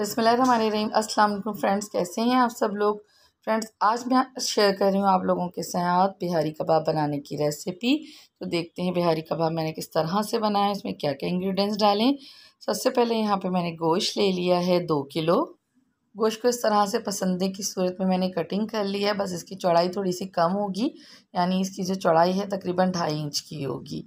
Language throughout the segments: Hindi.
बसमिल अस्सलाम वालेकुम फ्रेंड्स कैसे हैं आप सब लोग फ्रेंड्स आज मैं शेयर कर रही हूँ आप लोगों के साथ बिहारी कबाब बनाने की रेसिपी तो देखते हैं बिहारी कबाब मैंने किस तरह से बनाया इसमें क्या क्या इंग्रेडिएंट्स डालें सबसे पहले यहाँ पे मैंने गोश्त ले लिया है दो किलो गोश्त को इस तरह से पसंदे की सूरत में मैंने कटिंग कर लिया है बस इसकी चौड़ाई थोड़ी सी कम होगी यानी इसकी जो चौड़ाई है तकरीबन ढाई इंच की होगी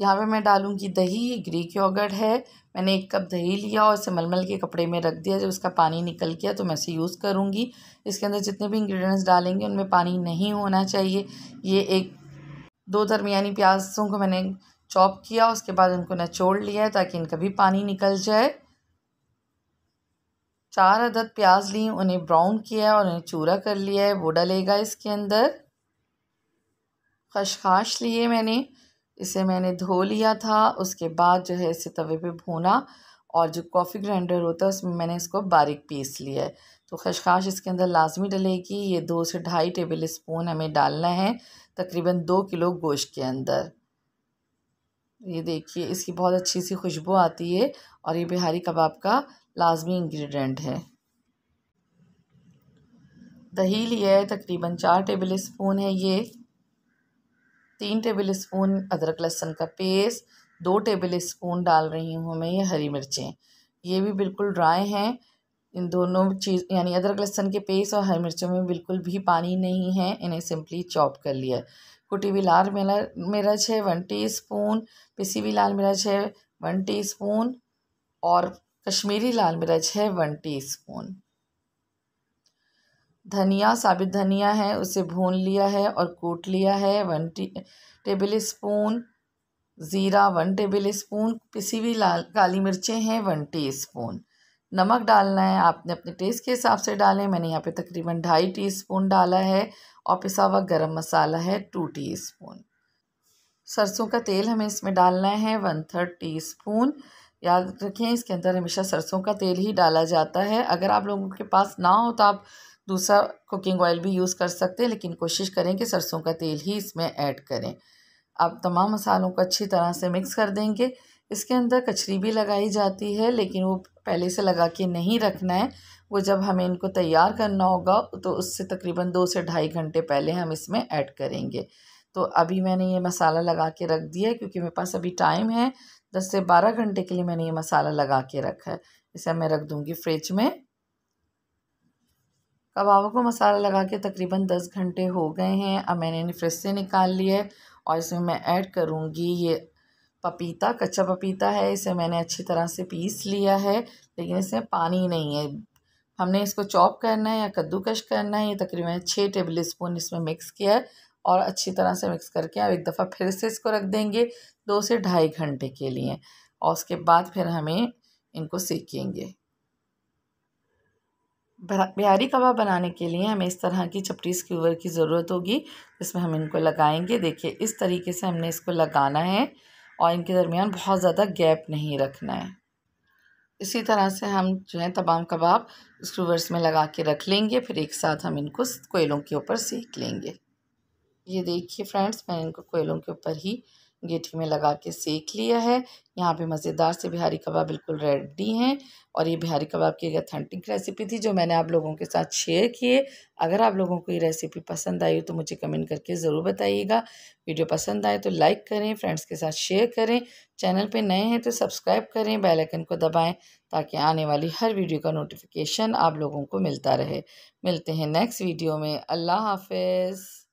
यहाँ पे मैं डालूँगी दही ग्रीक योगर्ट है मैंने एक कप दही लिया और इसे मलमल के कपड़े में रख दिया जब इसका पानी निकल गया तो मैं इसे यूज़ करूँगी इसके अंदर जितने भी इंग्रेडिएंट्स डालेंगे उनमें पानी नहीं होना चाहिए ये एक दो दरमियानी प्याजों को मैंने चॉप किया उसके बाद उनको निचोड़ लिया ताकि इनका भी पानी निकल जाए चार अदद प्याज ली उन्हें ब्राउन किया है और उन्हें चूरा कर लिया है वो डलेगा इसके अंदर खशखाश लिए मैंने इसे मैंने धो लिया था उसके बाद जो है इसे तवे पे भूना और जो कॉफ़ी ग्राइंडर होता है उसमें मैंने इसको बारीक पीस लिया है तो खशखाश इसके अंदर लाजमी डलेगी ये दो से ढाई टेबल स्पून हमें डालना है तकरीबन दो किलो गोश्त के अंदर ये देखिए इसकी बहुत अच्छी सी खुशबू आती है और ये बिहारी कबाब का लाजमी इंग्रेडिएंट है दही लिया है तकरीबन चार टेबल स्पून है ये तीन टेबल स्पून अदरक लहसुन का पेस्ट दो टेबल स्पून डाल रही हूँ मैं ये हरी मिर्चें ये भी बिल्कुल ड्राई हैं इन दोनों चीज़ यानी अदरक लहसुन के पेस्ट और हरी मिर्चों में बिल्कुल भी पानी नहीं है इन्हें सिंपली चॉप कर लिया कुटी हुई लाल मिर्च है वन टी स्पून पिसी हुई लाल मिर्च है वन टी स्पून और कश्मीरी लाल मिर्च है वन टी स्पून धनिया साबित धनिया है उसे भून लिया है और कूट लिया है वन टी टेबल स्पून ज़ीरा वन टेबल स्पून पिसी हुई लाल काली मिर्चें हैं वन टी स्पून नमक डालना है आपने अपने टेस्ट के हिसाब से डालें मैंने यहाँ पे तकरीबन ढाई टीस्पून डाला है और पिसा हुआ गरम मसाला है टू टीस्पून सरसों का तेल हमें इसमें डालना है वन थर्ड टी स्पून याद रखें इसके अंदर हमेशा सरसों का तेल ही डाला जाता है अगर आप लोगों के पास ना हो तो आप दूसरा कुकिंग ऑयल भी यूज़ कर सकते हैं लेकिन कोशिश करें कि सरसों का तेल ही इसमें ऐड करें आप तमाम मसालों को अच्छी तरह से मिक्स कर देंगे इसके अंदर कचरी भी लगाई जाती है लेकिन वो पहले से लगा के नहीं रखना है वो जब हमें इनको तैयार करना होगा तो उससे तकरीबन दो से ढाई घंटे पहले हम इसमें ऐड करेंगे तो अभी मैंने ये मसाला लगा के रख दिया है क्योंकि मेरे पास अभी टाइम है दस से बारह घंटे के लिए मैंने ये मसाला लगा के रखा है इसे मैं रख दूँगी फ्रिज में कबाबों को मसाला लगा के तकरीबन दस घंटे हो गए हैं अब मैंने इन्हें फ्रिज से निकाल लिया है और इसमें मैं ऐड करूँगी ये पपीता कच्चा पपीता है इसे मैंने अच्छी तरह से पीस लिया है लेकिन इसमें पानी नहीं है हमने इसको चॉप करना है या कद्दूकश करना है ये तकरीबन छः टेबल स्पून इसमें मिक्स किया है और अच्छी तरह से मिक्स करके अब एक दफ़ा फिर से इसको रख देंगे दो से ढाई घंटे के लिए और उसके बाद फिर हमें इनको सेकेंगे बिहारी कबाब बनाने के लिए हमें इस तरह की चपटी स्क्यूवर की ज़रूरत होगी इसमें हम इनको लगाएंगे देखिए इस तरीके से हमने इसको लगाना है और इनके दरमियान बहुत ज़्यादा गैप नहीं रखना है इसी तरह से हम जो है तमाम कबाब स्क्रूवर्स में लगा के रख लेंगे फिर एक साथ हम इनको कोयलों के ऊपर सेक लेंगे ये देखिए फ्रेंड्स मैं इनको कोयलों के ऊपर ही गेठी में लगा के सेक लिया है यहाँ पे मज़ेदार से बिहारी कबाब बिल्कुल रेडी हैं और ये बिहारी कबाब की एक अथेंटिक रेसिपी थी जो मैंने आप लोगों के साथ शेयर किए अगर आप लोगों को ये रेसिपी पसंद आई हो तो मुझे कमेंट करके ज़रूर बताइएगा वीडियो पसंद आए तो लाइक करें फ्रेंड्स के साथ शेयर करें चैनल पे नए हैं तो सब्सक्राइब करें बेल आइकन को दबाएं ताकि आने वाली हर वीडियो का नोटिफिकेशन आप लोगों को मिलता रहे मिलते हैं नेक्स्ट वीडियो में अल्लाह हाफिज़